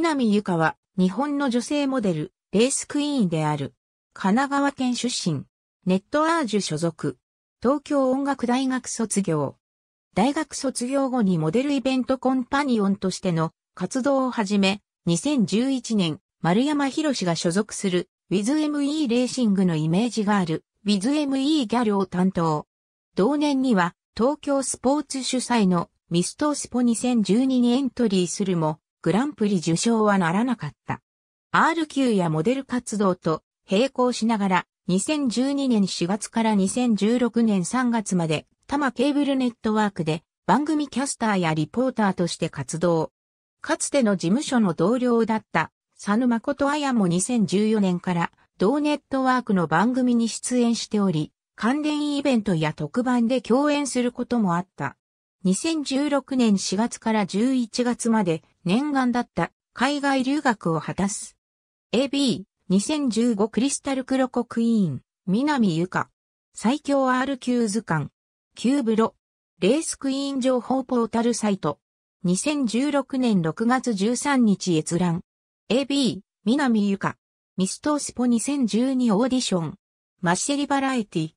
南ゆかは、日本の女性モデル、レースクイーンである。神奈川県出身。ネットアージュ所属。東京音楽大学卒業。大学卒業後にモデルイベントコンパニオンとしての活動を始め、2011年、丸山博士が所属するウィズ m e レーシングのイメージがあるウィズ m e ギャルを担当。同年には東京スポーツ主催のミストースポ2012にエントリーするも、グランプリ受賞はならなかった。R q やモデル活動と並行しながら、2012年4月から2016年3月まで、多摩ケーブルネットワークで番組キャスターやリポーターとして活動。かつての事務所の同僚だった佐野誠彩も2014年から同ネットワークの番組に出演しており、関連イベントや特番で共演することもあった。2016年4月から11月まで念願だった海外留学を果たす。AB、2015クリスタルクロコクイーン、南ゆか。最強 R 級図鑑。キューブロ。レースクイーン情報ポータルサイト。2016年6月13日閲覧。AB、南ゆか。ミストースポ2012オーディション。マッシェリバラエティ。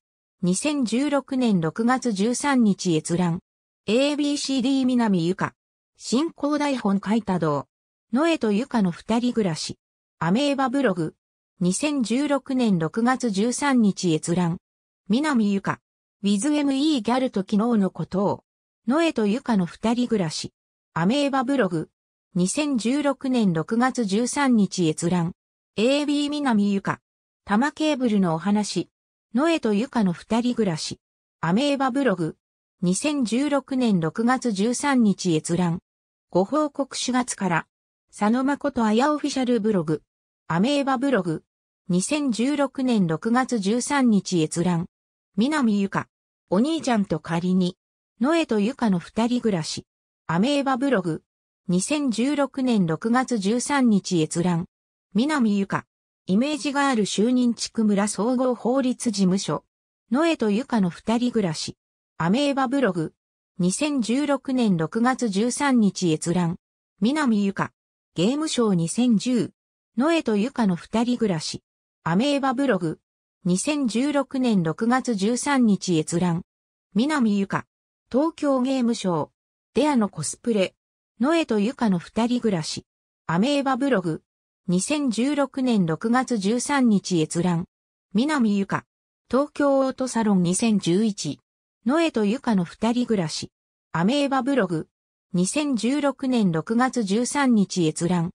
2016年6月13日閲覧。ABCD 南ゆか。新興台本書いた道。ノエとゆかの二人暮らし。アメーバブログ。2016年6月13日閲覧。南ゆか。WithME ギャルと昨日のことを。ノエとゆかの二人暮らし。アメーバブログ。2016年6月13日閲覧。AB 南ゆか。玉ケーブルのお話。ノエとゆかの二人暮らし。アメーバブログ。2016年6月13日閲覧。ご報告4月から。佐野誠綾オフィシャルブログ。アメーバブログ。2016年6月13日閲覧。南ゆか。お兄ちゃんと仮に。野江とゆかの二人暮らし。アメーバブログ。2016年6月13日閲覧。南ゆか。イメージガール就任地区村総合法律事務所。野江とゆかの二人暮らし。アメーバブログ。2016年6月13日閲覧。南ゆか。ゲームショー2010。ノエとゆかの二人暮らし。アメーバブログ。2016年6月13日閲覧。南ゆか。東京ゲームショー。デアのコスプレ。ノエとゆかの二人暮らし。アメーバブログ。2016年6月13日閲覧。南ゆか。東京オートサロン2011。ノエとユカの二人暮らし。アメーバブログ。2016年6月13日閲覧。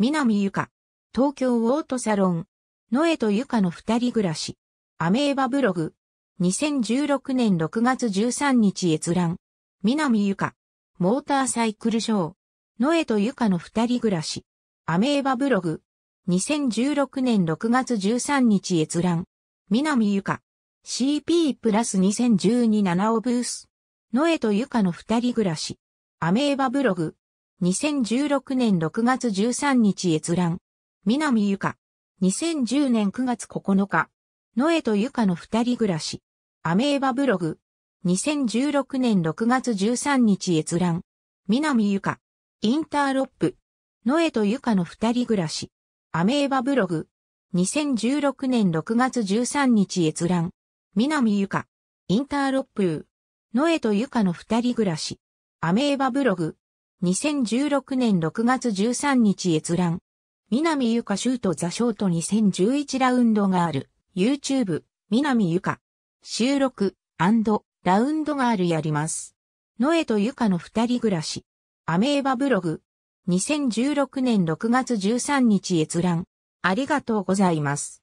南ゆか。東京オートサロン。ノエとゆかの二人暮らし。アメーバブログ。2016年6月13日閲覧。南ゆか。モーターサイクルショー。ノエとゆかの二人暮らし。アメーバブログ。2016年6月13日閲覧。南ゆか。CP プラス2012七尾ブース。ノエとユカの二人暮らし。アメーバブログ。2016年6月13日閲覧。南ユカ。2010年9月9日。ノエとユカの二人暮らし。アメーバブログ。2016年6月13日閲覧。南ユカ。インターロップ。ノエとユカの二人暮らし。アメーバブログ。2016年6月13日閲覧。南ゆか、インターロップー、ノエとゆかの二人暮らし、アメーバブログ、2016年6月13日閲覧、南ゆかシュートザショート2011ラウンドがある、YouTube、南ゆか、収録、ラウンドがあるやります。ノエとゆかの二人暮らし、アメーバブログ、2016年6月13日閲覧、ありがとうございます。